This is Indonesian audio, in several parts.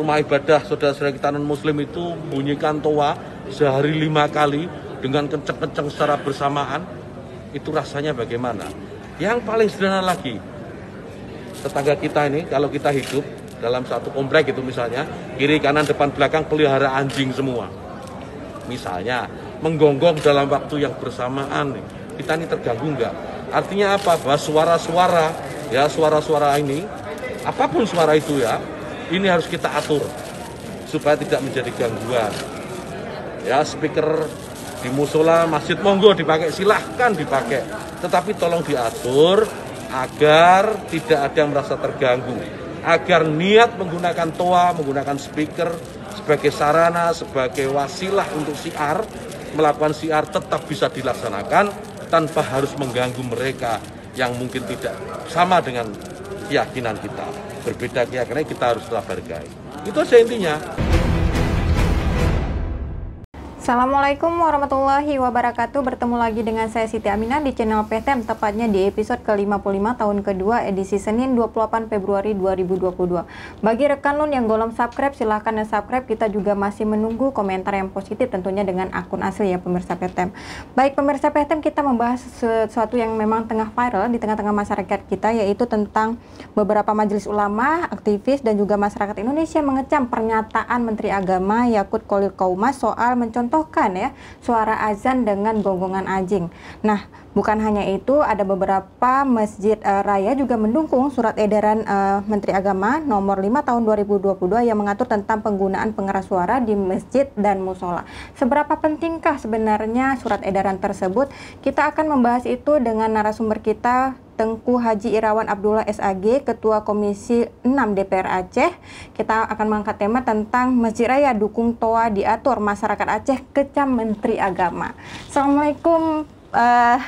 rumah ibadah saudara-saudara kita non muslim itu bunyikan toa sehari lima kali dengan kenceng-kenceng secara bersamaan itu rasanya bagaimana yang paling sederhana lagi tetangga kita ini kalau kita hidup dalam satu komplek itu misalnya kiri kanan depan belakang pelihara anjing semua misalnya menggonggong dalam waktu yang bersamaan kita ini terganggu nggak artinya apa bahwa suara-suara ya suara-suara ini apapun suara itu ya ini harus kita atur supaya tidak menjadi gangguan. Ya, speaker di musola masjid monggo dipakai silahkan dipakai, tetapi tolong diatur agar tidak ada yang merasa terganggu, agar niat menggunakan toa, menggunakan speaker sebagai sarana, sebagai wasilah untuk siar, melakukan siar tetap bisa dilaksanakan tanpa harus mengganggu mereka yang mungkin tidak sama dengan keyakinan kita berbeda keyakinan kita harus hargai. Itu saja intinya. Assalamualaikum warahmatullahi wabarakatuh Bertemu lagi dengan saya Siti Aminah di channel PTM Tepatnya di episode ke-55 tahun kedua edisi Senin 28 Februari 2022 Bagi rekan Lun yang belum subscribe silahkan dan subscribe Kita juga masih menunggu komentar yang positif tentunya dengan akun asli ya pemirsa PTM Baik pemirsa PTM kita membahas sesuatu yang memang tengah viral di tengah-tengah masyarakat kita Yaitu tentang beberapa majelis ulama, aktivis dan juga masyarakat Indonesia mengecam pernyataan Menteri Agama Yakut Kolil Kaumas soal mencontoh mencontohkan ya suara azan dengan gonggongan anjing. Nah, bukan hanya itu, ada beberapa masjid uh, raya juga mendukung surat edaran uh, Menteri Agama nomor 5 tahun 2022 yang mengatur tentang penggunaan pengeras suara di masjid dan musola. Seberapa pentingkah sebenarnya surat edaran tersebut? Kita akan membahas itu dengan narasumber kita Tengku Haji Irawan Abdullah SAG, Ketua Komisi 6 DPR Aceh. Kita akan mengangkat tema tentang Masjid Raya Dukung Toa diatur masyarakat Aceh kecam Menteri Agama. Assalamualaikum uh,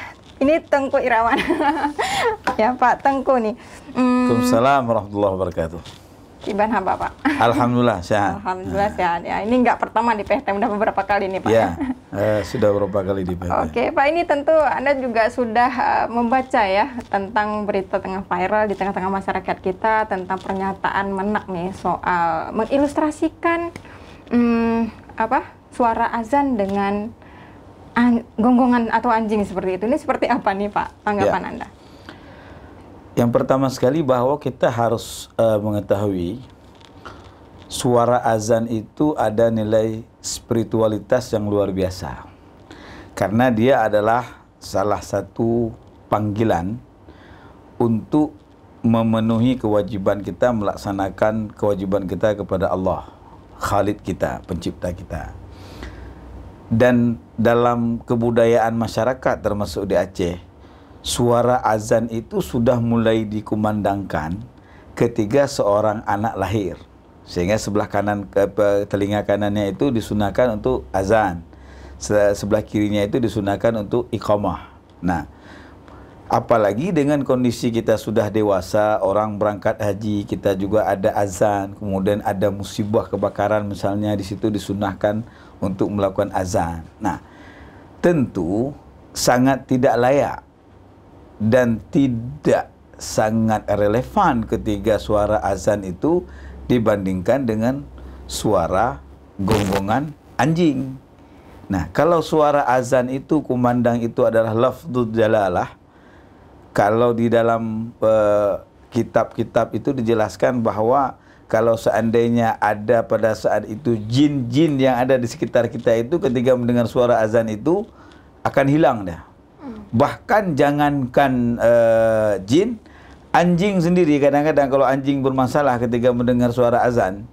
ini Tengku Irawan. ya Pak Tengku nih. Hmm. Waalaikumsalam warahmatullahi wabarakatuh. Gimana hamba Pak. Alhamdulillah sehat. Alhamdulillah nah. sehat. Ya ini nggak pertama di PT, sudah beberapa kali nih Pak. Ya eh, sudah beberapa kali di PT. Oke okay, Pak ini tentu Anda juga sudah uh, membaca ya tentang berita tengah viral di tengah-tengah masyarakat kita tentang pernyataan menak nih soal mengilustrasikan hmm, apa suara azan dengan gonggongan atau anjing seperti itu. Ini seperti apa nih Pak tanggapan ya. Anda? Yang pertama sekali bahwa kita harus uh, mengetahui suara azan itu ada nilai spiritualitas yang luar biasa. Karena dia adalah salah satu panggilan untuk memenuhi kewajiban kita melaksanakan kewajiban kita kepada Allah, Khalid kita, pencipta kita. Dan dalam kebudayaan masyarakat termasuk di Aceh, suara azan itu sudah mulai dikumandangkan ketika seorang anak lahir. Sehingga sebelah kanan eh, telinga kanannya itu disunahkan untuk azan. Sebelah kirinya itu disunahkan untuk iqamah. Nah, apalagi dengan kondisi kita sudah dewasa, orang berangkat haji, kita juga ada azan, kemudian ada musibah kebakaran misalnya di situ disunahkan untuk melakukan azan. Nah, tentu sangat tidak layak dan tidak sangat relevan ketiga suara azan itu dibandingkan dengan suara gonggongan anjing. Nah, kalau suara azan itu kumandang itu adalah lafdzul jalalah. Kalau di dalam eh, kitab-kitab uh, itu dijelaskan bahwa kalau seandainya ada pada saat itu jin-jin yang ada di sekitar kita itu ketika mendengar suara azan itu akan hilang dah bahkan jangankan uh, jin, anjing sendiri kadang-kadang kalau anjing bermasalah ketika mendengar suara azan,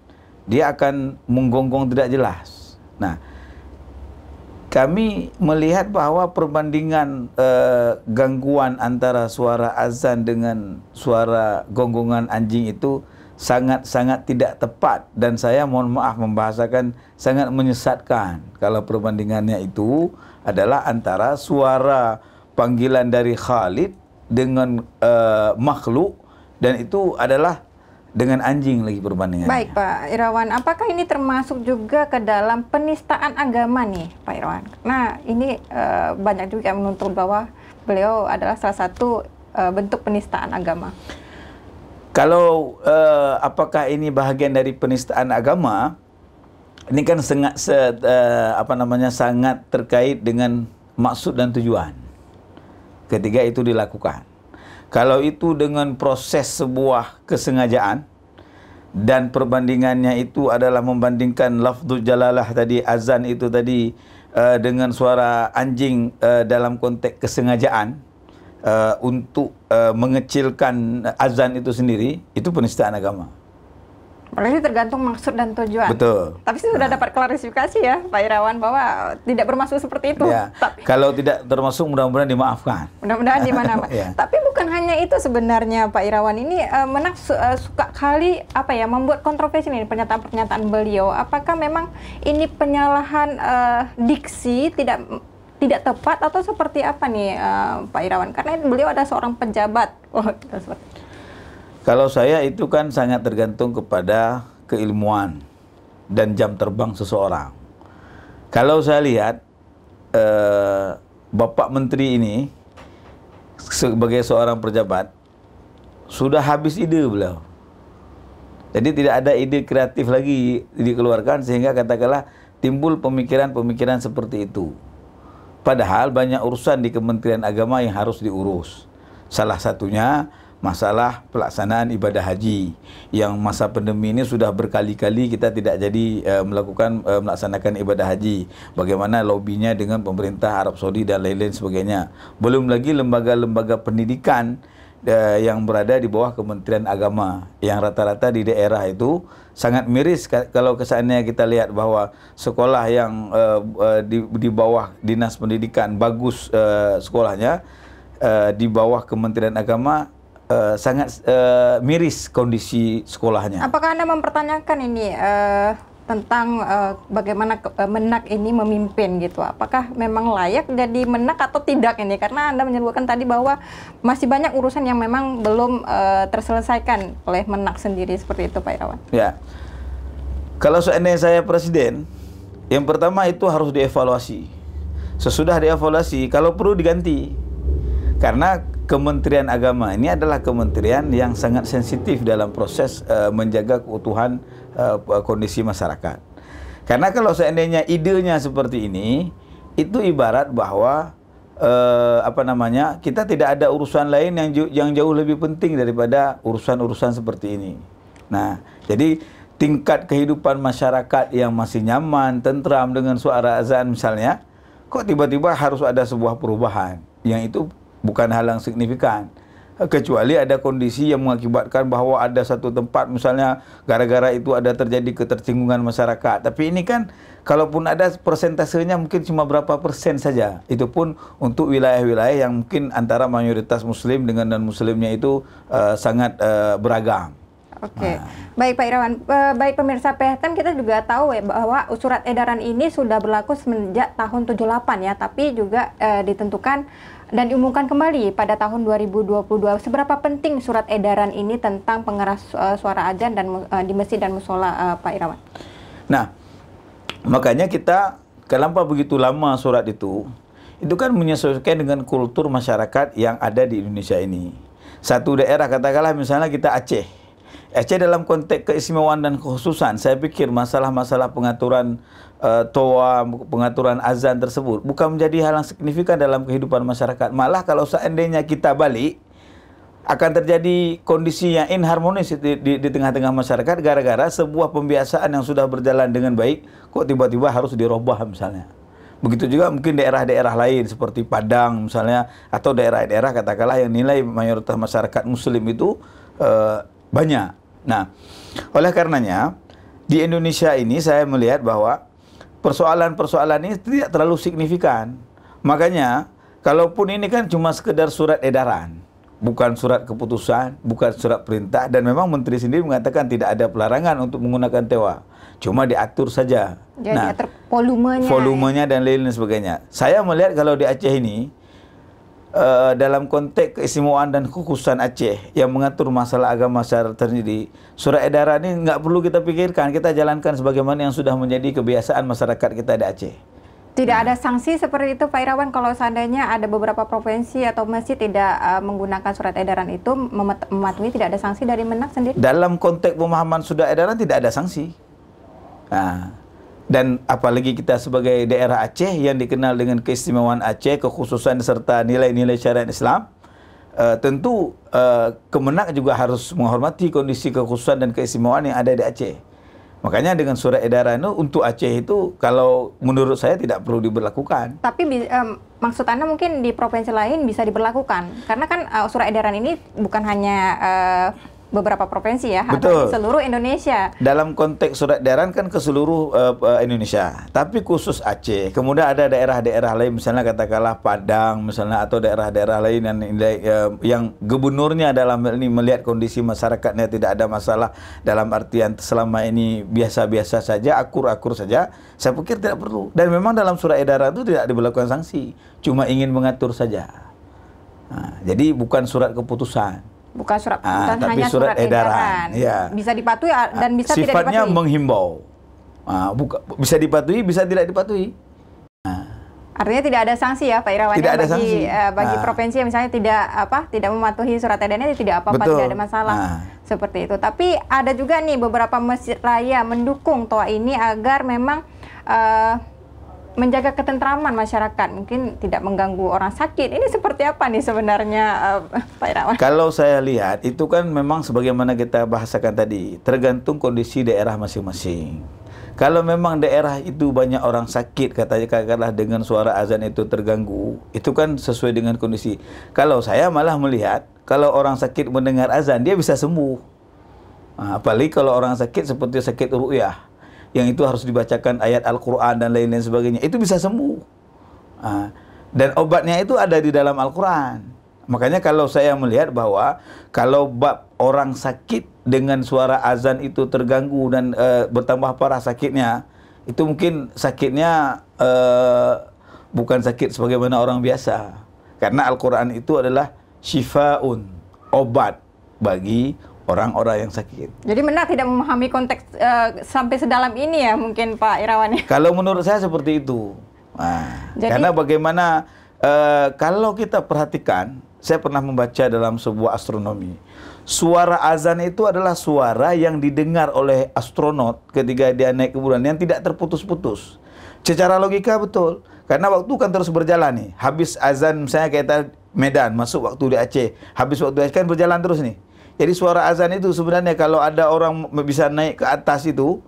dia akan menggonggong tidak jelas. Nah, kami melihat bahwa perbandingan uh, gangguan antara suara azan dengan suara gonggongan anjing itu sangat-sangat tidak tepat dan saya mohon maaf membahasakan sangat menyesatkan kalau perbandingannya itu adalah antara suara panggilan dari Khalid dengan uh, makhluk dan itu adalah dengan anjing lagi perbandingan. Baik Pak Irawan, apakah ini termasuk juga ke dalam penistaan agama nih Pak Irawan? Nah ini uh, banyak juga yang menuntut bahwa beliau adalah salah satu uh, bentuk penistaan agama. Kalau uh, apakah ini bahagian dari penistaan agama? Ini kan sangat se, uh, apa namanya sangat terkait dengan maksud dan tujuan ketika itu dilakukan. Kalau itu dengan proses sebuah kesengajaan dan perbandingannya itu adalah membandingkan lafdu jalalah tadi azan itu tadi uh, dengan suara anjing uh, dalam konteks kesengajaan uh, untuk uh, mengecilkan azan itu sendiri itu penistaan agama. Berarti tergantung maksud dan tujuan. Betul. Tapi sudah nah. dapat klarifikasi ya Pak Irawan bahwa tidak bermaksud seperti itu. Ya. Tapi, Kalau tidak termasuk mudah-mudahan dimaafkan. Mudah-mudahan dimaafkan. ya. Tapi bukan hanya itu sebenarnya Pak Irawan ini uh, eh, menang su uh, suka kali apa ya membuat kontroversi ini pernyataan-pernyataan beliau. Apakah memang ini penyalahan uh, diksi tidak tidak tepat atau seperti apa nih uh, Pak Irawan? Karena beliau ada seorang pejabat. Oh, seperti kalau saya itu kan sangat tergantung kepada keilmuan dan jam terbang seseorang. Kalau saya lihat eh, Bapak Menteri ini sebagai seorang pejabat sudah habis ide beliau. Jadi tidak ada ide kreatif lagi dikeluarkan sehingga katakanlah timbul pemikiran-pemikiran seperti itu. Padahal banyak urusan di Kementerian Agama yang harus diurus. Salah satunya masalah pelaksanaan ibadah haji yang masa pandemi ini sudah berkali-kali kita tidak jadi e, melakukan e, melaksanakan ibadah haji bagaimana lobbynya dengan pemerintah Arab Saudi dan lain-lain sebagainya belum lagi lembaga-lembaga pendidikan e, yang berada di bawah Kementerian Agama yang rata-rata di daerah itu sangat miris kalau kesannya kita lihat bahwa sekolah yang e, di, di bawah dinas pendidikan bagus e, sekolahnya e, di bawah Kementerian Agama uh, sangat uh, miris kondisi sekolahnya. Apakah Anda mempertanyakan ini uh, tentang uh, bagaimana uh, menak ini memimpin gitu? Apakah memang layak jadi menak atau tidak ini? Karena Anda menyebutkan tadi bahwa masih banyak urusan yang memang belum uh, terselesaikan oleh menak sendiri seperti itu Pak Irawan. Ya. Kalau seandainya saya presiden, yang pertama itu harus dievaluasi. Sesudah dievaluasi, kalau perlu diganti. Karena Kementerian Agama ini adalah kementerian yang sangat sensitif dalam proses uh, menjaga keutuhan uh, kondisi masyarakat. Karena kalau seandainya idenya seperti ini, itu ibarat bahwa uh, apa namanya kita tidak ada urusan lain yang yang jauh lebih penting daripada urusan-urusan seperti ini. Nah, jadi tingkat kehidupan masyarakat yang masih nyaman, tentram dengan suara azan misalnya, kok tiba-tiba harus ada sebuah perubahan yang itu bukan hal yang signifikan kecuali ada kondisi yang mengakibatkan bahwa ada satu tempat misalnya gara-gara itu ada terjadi ketersinggungan masyarakat. Tapi ini kan kalaupun ada persentasenya mungkin cuma berapa persen saja. Itu pun untuk wilayah-wilayah yang mungkin antara mayoritas muslim dengan non muslimnya itu uh, sangat uh, beragam. Oke, okay. Nah. baik Pak Irawan, eh, baik pemirsa PHTM kan kita juga tahu ya bahwa surat edaran ini sudah berlaku semenjak tahun 78 ya, tapi juga eh, ditentukan dan diumumkan kembali pada tahun 2022. Seberapa penting surat edaran ini tentang pengeras uh, suara azan dan uh, di masjid dan musola, uh, Pak Irawan? Nah, makanya kita kenapa begitu lama surat itu? Itu kan menyesuaikan dengan kultur masyarakat yang ada di Indonesia ini. Satu daerah katakanlah misalnya kita Aceh SC dalam konteks keistimewaan dan kekhususan, saya pikir masalah-masalah pengaturan uh, toa, pengaturan azan tersebut bukan menjadi hal yang signifikan dalam kehidupan masyarakat. Malah kalau seandainya kita balik, akan terjadi kondisi yang inharmonis di, tengah-tengah masyarakat gara-gara sebuah pembiasaan yang sudah berjalan dengan baik kok tiba-tiba harus dirubah misalnya. Begitu juga mungkin daerah-daerah lain seperti Padang misalnya atau daerah-daerah katakanlah yang nilai mayoritas masyarakat muslim itu eh, banyak. Nah, oleh karenanya di Indonesia ini saya melihat bahwa persoalan-persoalan ini tidak terlalu signifikan. Makanya kalaupun ini kan cuma sekedar surat edaran, bukan surat keputusan, bukan surat perintah dan memang menteri sendiri mengatakan tidak ada pelarangan untuk menggunakan tewa. Cuma diatur saja. Jadi nah, volumenya. Volumenya dan lain-lain sebagainya. Saya melihat kalau di Aceh ini uh, dalam konteks keistimewaan dan kekhususan Aceh yang mengatur masalah agama secara terdiri. Surat edaran ini nggak perlu kita pikirkan, kita jalankan sebagaimana yang sudah menjadi kebiasaan masyarakat kita di Aceh. Tidak hmm. ada sanksi seperti itu Pak Irawan kalau seandainya ada beberapa provinsi atau masjid tidak uh, menggunakan surat edaran itu mematuhi tidak ada sanksi dari menak sendiri? Dalam konteks pemahaman sudah edaran tidak ada sanksi. Nah, dan apalagi kita sebagai daerah Aceh yang dikenal dengan keistimewaan Aceh, kekhususan serta nilai-nilai syariat Islam, uh, tentu uh, eh, kemenak juga harus menghormati kondisi kekhususan dan keistimewaan yang ada di Aceh. Makanya dengan surat edaran itu untuk Aceh itu kalau menurut saya tidak perlu diberlakukan. Tapi um, maksud Anda mungkin di provinsi lain bisa diberlakukan? Karena kan uh, surat edaran ini bukan hanya uh, beberapa provinsi ya Betul. atau seluruh Indonesia. Dalam konteks surat edaran kan ke seluruh eh, eh, Indonesia, tapi khusus Aceh. Kemudian ada daerah-daerah lain misalnya katakanlah Padang misalnya atau daerah-daerah lain yang uh, yang gubernurnya dalam ini melihat kondisi masyarakatnya tidak ada masalah dalam artian selama ini biasa-biasa saja, akur-akur saja, saya pikir tidak perlu. Dan memang dalam surat edaran itu tidak diberlakukan sanksi, cuma ingin mengatur saja. Nah, jadi bukan surat keputusan. Bukan surat, ah, tapi hanya surat, surat edaran. edaran. Ya. Bisa dipatuhi ah, dan bisa Sifatnya tidak dipatuhi. Sifatnya menghimbau. Ah, buka, bisa dipatuhi, bisa tidak dipatuhi. Ah. Artinya tidak ada sanksi ya Pak Irawan tidak ya, ada bagi sanksi. Uh, bagi ah. provinsi yang misalnya tidak apa tidak mematuhi surat edarannya ya tidak apa-apa tidak ada masalah. Ah. Seperti itu. Tapi ada juga nih beberapa masjid raya mendukung toa ini agar memang uh, menjaga ketentraman masyarakat, mungkin tidak mengganggu orang sakit. Ini seperti apa nih sebenarnya uh, Pak Irawan? Kalau saya lihat itu kan memang sebagaimana kita bahasakan tadi, tergantung kondisi daerah masing-masing. Kalau memang daerah itu banyak orang sakit, katanya katakanlah dengan suara azan itu terganggu, itu kan sesuai dengan kondisi. Kalau saya malah melihat, kalau orang sakit mendengar azan, dia bisa sembuh. Nah, apalagi kalau orang sakit seperti sakit ru'yah yang itu harus dibacakan ayat Al-Quran dan lain-lain sebagainya. Itu bisa sembuh. Ah, dan obatnya itu ada di dalam Al-Quran. Makanya kalau saya melihat bahwa kalau bab orang sakit dengan suara azan itu terganggu dan e, bertambah parah sakitnya, itu mungkin sakitnya e, bukan sakit sebagaimana orang biasa. Karena Al-Quran itu adalah syifaun, obat bagi orang-orang yang sakit. Jadi benar tidak memahami konteks uh, sampai sedalam ini ya mungkin Pak Irawan ya? Kalau menurut saya seperti itu. Nah, Jadi, karena bagaimana uh, kalau kita perhatikan, saya pernah membaca dalam sebuah astronomi, suara azan itu adalah suara yang didengar oleh astronot ketika dia naik ke bulan yang tidak terputus-putus. Secara logika betul, karena waktu kan terus berjalan nih. Habis azan misalnya kita Medan masuk waktu di Aceh, habis waktu di Aceh kan berjalan terus nih jadi suara azan itu sebenarnya kalau ada orang bisa naik ke atas itu,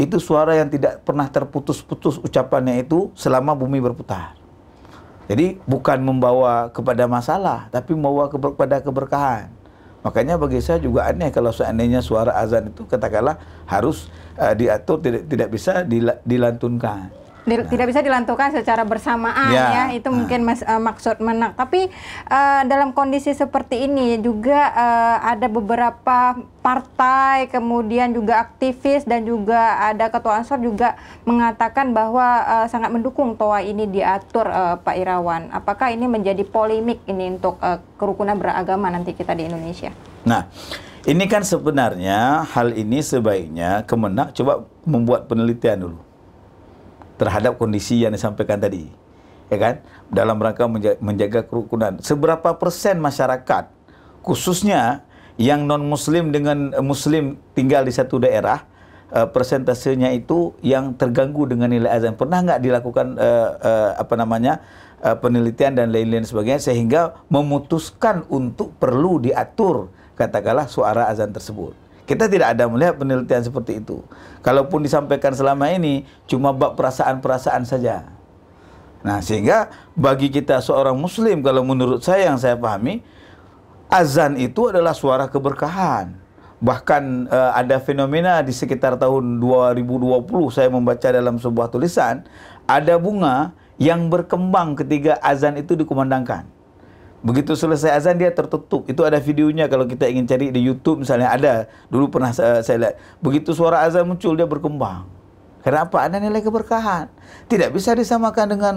itu suara yang tidak pernah terputus-putus ucapannya itu selama bumi berputar. Jadi bukan membawa kepada masalah, tapi membawa kepada keberkahan. Makanya bagi saya juga aneh kalau seandainya suara azan itu katakanlah harus uh, diatur tidak tidak bisa dilantunkan. Di, nah. tidak bisa dilantukan secara bersamaan ya, ya. itu nah. mungkin mas, uh, maksud menang tapi uh, dalam kondisi seperti ini juga uh, ada beberapa partai kemudian juga aktivis dan juga ada ketua ansor juga mengatakan bahwa uh, sangat mendukung toa ini diatur uh, Pak Irawan apakah ini menjadi polemik ini untuk uh, kerukunan beragama nanti kita di Indonesia nah ini kan sebenarnya hal ini sebaiknya Kemenak coba membuat penelitian dulu terhadap kondisi yang disampaikan tadi. Ya kan? Dalam rangka menjaga, kerukunan. Seberapa persen masyarakat khususnya yang non muslim dengan eh, muslim tinggal di satu daerah eh, persentasenya itu yang terganggu dengan nilai azan pernah nggak dilakukan uh, uh, apa namanya uh, penelitian dan lain-lain sebagainya sehingga memutuskan untuk perlu diatur katakanlah suara azan tersebut kita tidak ada melihat penelitian seperti itu. Kalaupun disampaikan selama ini, cuma bab perasaan-perasaan saja. Nah, sehingga bagi kita seorang muslim, kalau menurut saya yang saya pahami, azan itu adalah suara keberkahan. Bahkan uh, ada fenomena di sekitar tahun 2020 saya membaca dalam sebuah tulisan, ada bunga yang berkembang ketika azan itu dikumandangkan. Begitu selesai azan dia tertutup. Itu ada videonya kalau kita ingin cari di YouTube misalnya ada. Dulu pernah saya, eh, saya lihat. Begitu suara azan muncul dia berkembang. Kenapa? Ada nilai keberkahan. Tidak bisa disamakan dengan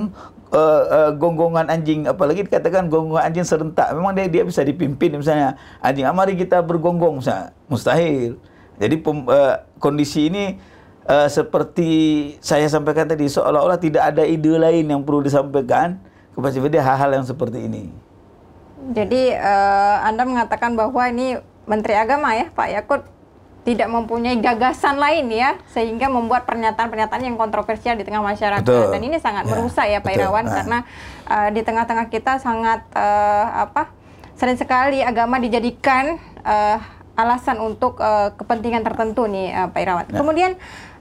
uh, uh, gonggongan anjing, apalagi dikatakan gonggongan anjing serentak. Memang dia dia bisa dipimpin misalnya anjing, amari ah, mari kita bergonggong misalnya. mustahil. Jadi pem, uh, kondisi ini uh, seperti saya sampaikan tadi seolah-olah tidak ada ide lain yang perlu disampaikan kepada dia hal-hal yang seperti ini. Jadi uh, Anda mengatakan bahwa ini Menteri Agama ya Pak Yakut tidak mempunyai gagasan lain ya sehingga membuat pernyataan-pernyataan yang kontroversial di tengah masyarakat Betul. dan ini sangat ya, merusak ya Pak Betul. Irawan nah. karena uh, di tengah-tengah kita sangat uh, apa sering sekali agama dijadikan uh, alasan untuk uh, kepentingan tertentu nih uh, Pak Irawan. Nah. Kemudian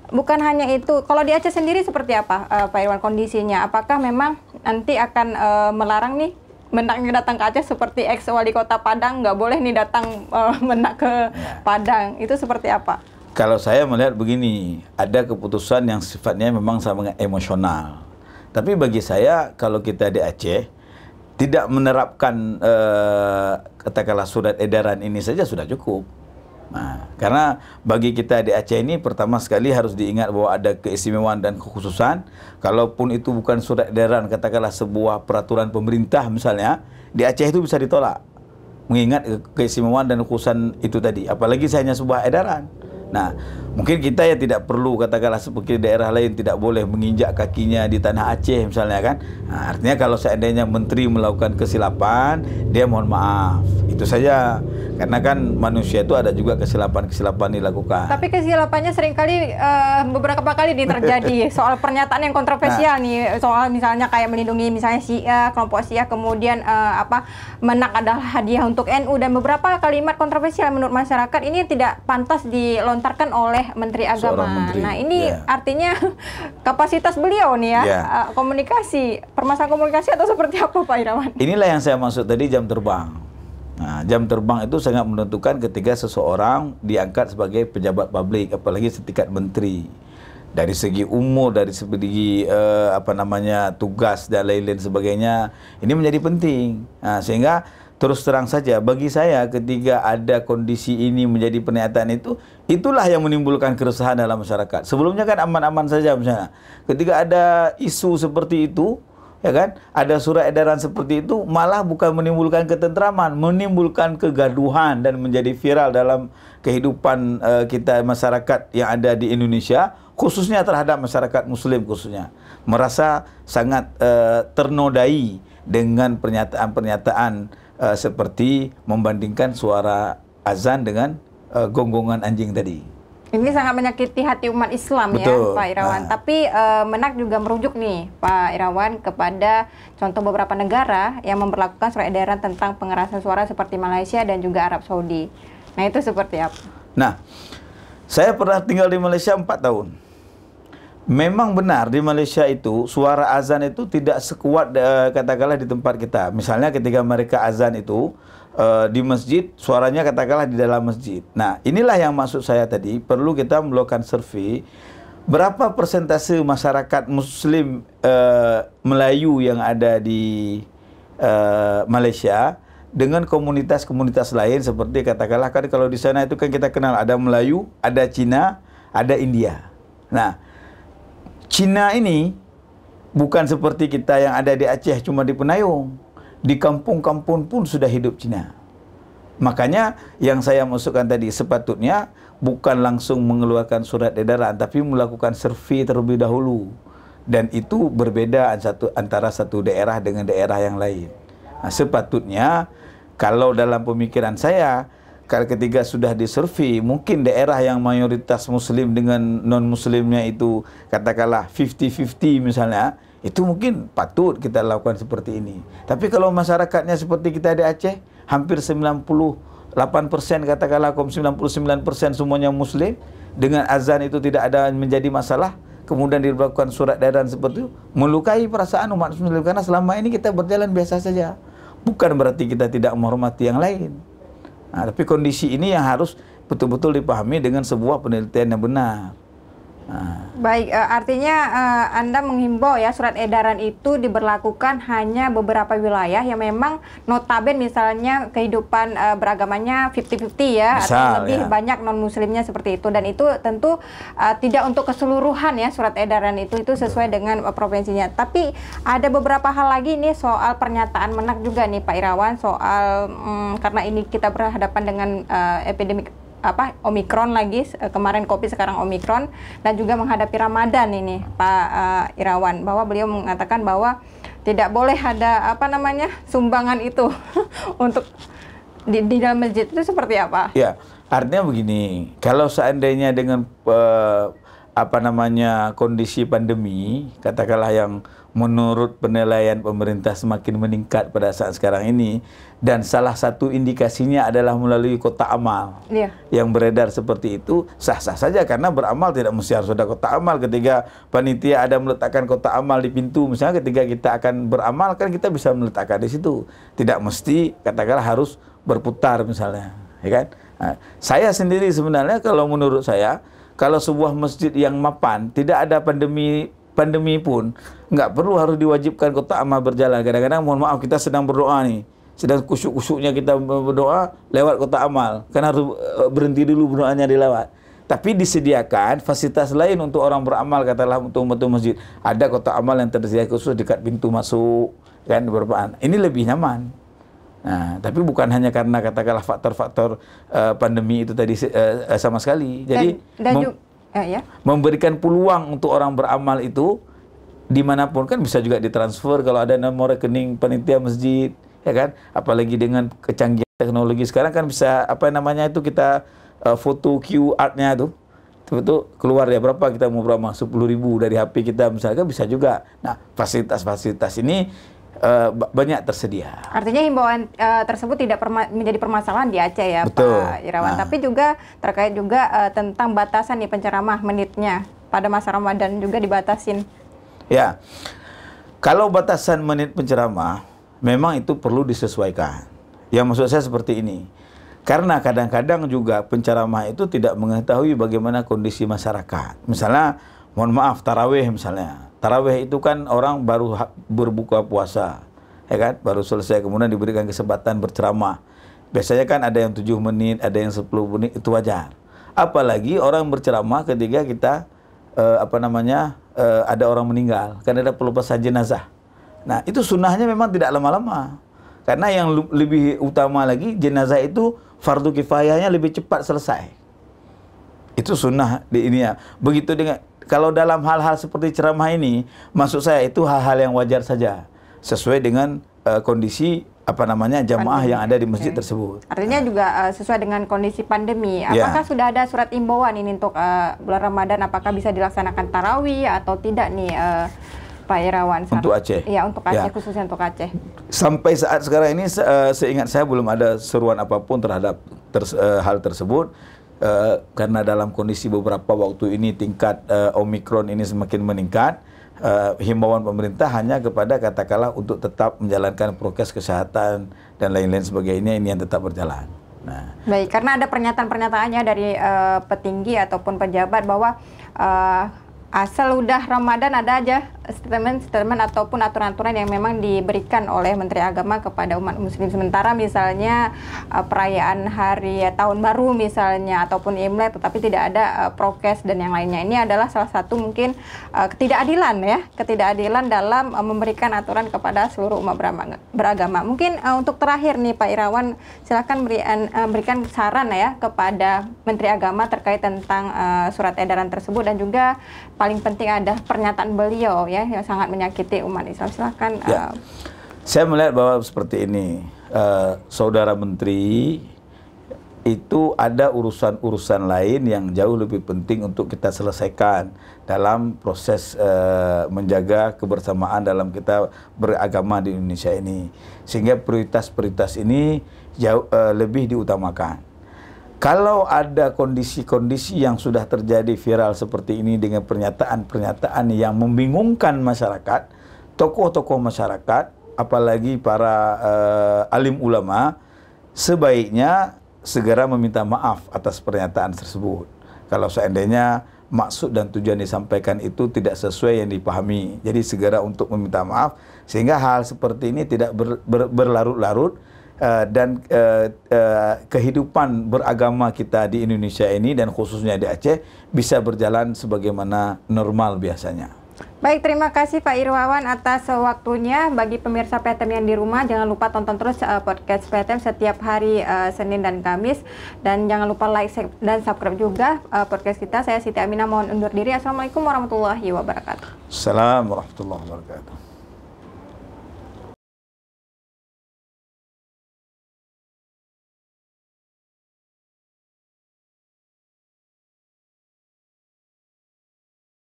bukan hanya itu. Kalau di Aceh sendiri seperti apa, uh, Pak Irwan kondisinya? Apakah memang nanti akan uh, melarang nih menaknya datang ke Aceh seperti ex wali kota Padang nggak boleh nih datang uh, menak ke ya. Padang itu seperti apa? Kalau saya melihat begini, ada keputusan yang sifatnya memang sama emosional. Tapi bagi saya kalau kita di Aceh tidak menerapkan uh, katakanlah surat edaran ini saja sudah cukup Nah, karena bagi kita di Aceh ini pertama sekali harus diingat bahwa ada keistimewaan dan kekhususan. Kalaupun itu bukan surat edaran, katakanlah sebuah peraturan pemerintah misalnya, di Aceh itu bisa ditolak. Mengingat keistimewaan dan kekhususan itu tadi. Apalagi saya hanya sebuah edaran. Nah, mungkin kita ya tidak perlu katakanlah seperti daerah lain tidak boleh menginjak kakinya di tanah Aceh misalnya kan. Nah, artinya kalau seandainya menteri melakukan kesilapan, dia mohon maaf. Itu saja. Karena kan manusia itu ada juga kesilapan-kesilapan dilakukan. Tapi kesilapannya seringkali uh, beberapa kali ini terjadi soal pernyataan yang kontroversial nah. nih soal misalnya kayak melindungi misalnya uh, kelompok uh, kemudian uh, apa menak adalah hadiah untuk NU dan beberapa kalimat kontroversial menurut masyarakat ini tidak pantas dilontarkan oleh Menteri Agama. menteri. Nah, ini yeah. artinya kapasitas beliau nih ya yeah. Ya. uh, komunikasi, permasalahan komunikasi atau seperti apa Pak Irawan? Inilah yang saya maksud tadi jam terbang Nah, jam terbang itu sangat menentukan ketika seseorang diangkat sebagai pejabat publik, apalagi setingkat menteri. Dari segi umur, dari segi uh, apa namanya tugas dan lain-lain sebagainya, ini menjadi penting. Nah, sehingga terus terang saja bagi saya ketika ada kondisi ini menjadi pernyataan itu, itulah yang menimbulkan keresahan dalam masyarakat. Sebelumnya kan aman-aman saja misalnya. Ketika ada isu seperti itu, ya kan? Ada surat edaran seperti itu malah bukan menimbulkan ketentraman, menimbulkan kegaduhan dan menjadi viral dalam kehidupan uh, kita masyarakat yang ada di Indonesia, khususnya terhadap masyarakat muslim khususnya. Merasa sangat uh, ternodai dengan pernyataan-pernyataan uh, seperti membandingkan suara azan dengan uh, gonggongan anjing tadi. Ini sangat menyakiti hati umat Islam ya, Betul. ya, Pak Irawan. Nah. Tapi uh, Menak juga merujuk nih, Pak Irawan, kepada contoh beberapa negara yang memperlakukan surat edaran tentang pengerasan suara seperti Malaysia dan juga Arab Saudi. Nah itu seperti apa? Nah, saya pernah tinggal di Malaysia 4 tahun. Memang benar di Malaysia itu suara azan itu tidak sekuat uh, katakanlah di tempat kita. Misalnya ketika mereka azan itu Eh, di masjid, suaranya katakanlah di dalam masjid. Nah, inilah yang maksud saya tadi, perlu kita melakukan survei berapa persentase masyarakat muslim uh, Melayu yang ada di uh, Malaysia dengan komunitas-komunitas lain seperti katakanlah kan kalau di sana itu kan kita kenal ada Melayu, ada Cina, ada India. Nah, Cina ini bukan seperti kita yang ada di Aceh cuma di Penayung di kampung-kampung pun sudah hidup Cina. Makanya yang saya masukkan tadi sepatutnya bukan langsung mengeluarkan surat edaran tapi melakukan survei terlebih dahulu. Dan itu berbeda satu, antara satu daerah dengan daerah yang lain. Nah, sepatutnya kalau dalam pemikiran saya kalau ketiga sudah disurvei mungkin daerah yang mayoritas muslim dengan non muslimnya itu katakanlah 50-50 misalnya itu mungkin patut kita lakukan seperti ini. Tapi kalau masyarakatnya seperti kita di Aceh, hampir 98 persen katakanlah 99 persen semuanya muslim dengan azan itu tidak ada menjadi masalah kemudian dilakukan surat edaran seperti itu melukai perasaan umat muslim karena selama ini kita berjalan biasa saja bukan berarti kita tidak menghormati yang lain nah, tapi kondisi ini yang harus betul-betul dipahami dengan sebuah penelitian yang benar Baik, eh, artinya eh, Anda menghimbau ya surat edaran itu diberlakukan hanya beberapa wilayah yang memang notaben misalnya kehidupan eh, beragamanya 50-50 ya Misal, atau lebih ya. banyak non muslimnya seperti itu dan itu tentu uh, tidak untuk keseluruhan ya surat edaran itu itu sesuai dengan provinsinya. Tapi ada beberapa hal lagi nih soal pernyataan menak juga nih Pak Irawan soal um, karena ini kita berhadapan dengan uh, epidemi apa omikron lagi kemarin kopi sekarang omikron dan juga menghadapi Ramadan ini Pak uh, Irawan bahwa beliau mengatakan bahwa tidak boleh ada apa namanya sumbangan itu untuk di, di dalam masjid itu seperti apa? Ya, artinya begini, kalau seandainya dengan uh, apa namanya kondisi pandemi katakanlah yang menurut penilaian pemerintah semakin meningkat pada saat sekarang ini dan salah satu indikasinya adalah melalui kota amal yeah. yang beredar seperti itu sah-sah saja karena beramal tidak mesti harus ada kota amal ketika panitia ada meletakkan kota amal di pintu misalnya ketika kita akan beramal kan kita bisa meletakkan di situ tidak mesti katakanlah harus berputar misalnya ya kan nah, saya sendiri sebenarnya kalau menurut saya kalau sebuah masjid yang mapan tidak ada pandemi pandemi pun nggak perlu harus diwajibkan kota amal berjalan. Kadang-kadang mohon maaf kita sedang berdoa nih, sedang kusuk-kusuknya kita berdoa lewat kota amal. Karena harus eh, berhenti dulu berdoanya dilewat. Tapi disediakan fasilitas lain untuk orang beramal katalah untuk umat masjid. Ada kota amal yang tersedia khusus dekat pintu masuk kan berapaan. Ini lebih nyaman. Nah, tapi bukan hanya karena katakanlah faktor-faktor uh, pandemi itu tadi uh, sama sekali. Jadi dan, dan eh, ya. memberikan peluang untuk orang beramal itu dimanapun kan bisa juga ditransfer kalau ada nomor rekening panitia masjid ya kan apalagi dengan kecanggihan teknologi sekarang kan bisa apa namanya itu kita uh, foto QR-nya tuh itu keluar ya berapa kita mau berapa sepuluh ribu dari HP kita misalnya bisa juga nah fasilitas-fasilitas ini Eh, banyak tersedia. Artinya himbauan uh, tersebut tidak perma menjadi permasalahan di Aceh ya Betul. Pak Irawan, nah. tapi juga terkait juga uh, tentang batasan nih penceramah menitnya pada masa Ramadan juga dibatasin. Ya. Kalau batasan menit penceramah memang itu perlu disesuaikan. Yang maksud saya seperti ini. Karena kadang-kadang juga penceramah itu tidak mengetahui bagaimana kondisi masyarakat. Misalnya, mohon maaf, taraweh misalnya. Taraweh itu kan orang baru berbuka puasa, ya kan? Baru selesai kemudian diberikan kesempatan berceramah. Biasanya kan ada yang 7 menit, ada yang 10 menit, itu wajar. Apalagi orang berceramah ketika kita eh, apa namanya? Eh, ada orang meninggal, kan ada pelepasan jenazah. Nah, itu sunnahnya memang tidak lama-lama. Karena yang lebih utama lagi jenazah itu fardu kifayahnya lebih cepat selesai. Itu sunnah di ini ya. Begitu dengan kalau dalam hal-hal seperti ceramah ini, maksud saya itu hal-hal yang wajar saja sesuai dengan uh, kondisi apa namanya jamaah yang ada di masjid okay. tersebut. Artinya nah. juga uh, sesuai dengan kondisi pandemi. Ya. Apakah yeah. sudah ada surat imbauan ini untuk uh, bulan Ramadan? Apakah bisa dilaksanakan tarawih atau tidak nih, uh, Pak Irawan? Saat, untuk Aceh. Iya, untuk Aceh yeah. khususnya untuk Aceh. Sampai saat sekarang ini, uh, seingat saya belum ada seruan apapun terhadap ter, uh, hal tersebut. Eh, karena dalam kondisi beberapa waktu ini tingkat uh, eh, omikron ini semakin meningkat uh, himbauan pemerintah hanya kepada katakanlah untuk tetap menjalankan prokes kesehatan dan lain-lain sebagainya ini yang tetap berjalan. Nah. Baik, karena ada pernyataan-pernyataannya dari uh, petinggi ataupun pejabat bahwa uh, asal udah Ramadan ada aja statement-statement ataupun aturan-aturan yang memang diberikan oleh Menteri Agama kepada umat muslim sementara misalnya eh, perayaan hari tahun baru misalnya ataupun Imlek tetapi tidak ada eh, prokes dan yang lainnya ini adalah salah satu mungkin eh, ketidakadilan ya ketidakadilan dalam memberikan aturan kepada seluruh umat beragama mungkin untuk terakhir nih Pak Irawan silahkan berikan saran ya kepada Menteri Agama terkait tentang surat edaran tersebut dan juga paling penting ada pernyataan beliau ya yang sangat menyakiti umat Islam. Silahkan. Ya. Uh, Saya melihat bahwa seperti ini, uh, saudara menteri itu ada urusan-urusan lain yang jauh lebih penting untuk kita selesaikan dalam proses e, menjaga kebersamaan dalam kita beragama di Indonesia ini sehingga prioritas-prioritas ini jauh e, lebih diutamakan kalau ada kondisi-kondisi yang sudah terjadi viral seperti ini dengan pernyataan-pernyataan yang membingungkan masyarakat, tokoh-tokoh masyarakat, apalagi para uh, alim ulama, sebaiknya segera meminta maaf atas pernyataan tersebut. Kalau seandainya maksud dan tujuan disampaikan itu tidak sesuai yang dipahami, jadi segera untuk meminta maaf sehingga hal seperti ini tidak ber, ber, berlarut-larut Eh, dan uh, uh, kehidupan beragama kita di Indonesia ini dan khususnya di Aceh bisa berjalan sebagaimana normal biasanya. Baik, terima kasih Pak Irwawan atas waktunya. Bagi pemirsa PTM yang di rumah, jangan lupa tonton terus uh, podcast PTM setiap hari uh, Senin dan Kamis. Dan jangan lupa like dan subscribe juga uh, podcast kita. Saya Siti Aminah mohon undur diri. Assalamualaikum warahmatullahi wabarakatuh. Assalamualaikum warahmatullahi wabarakatuh.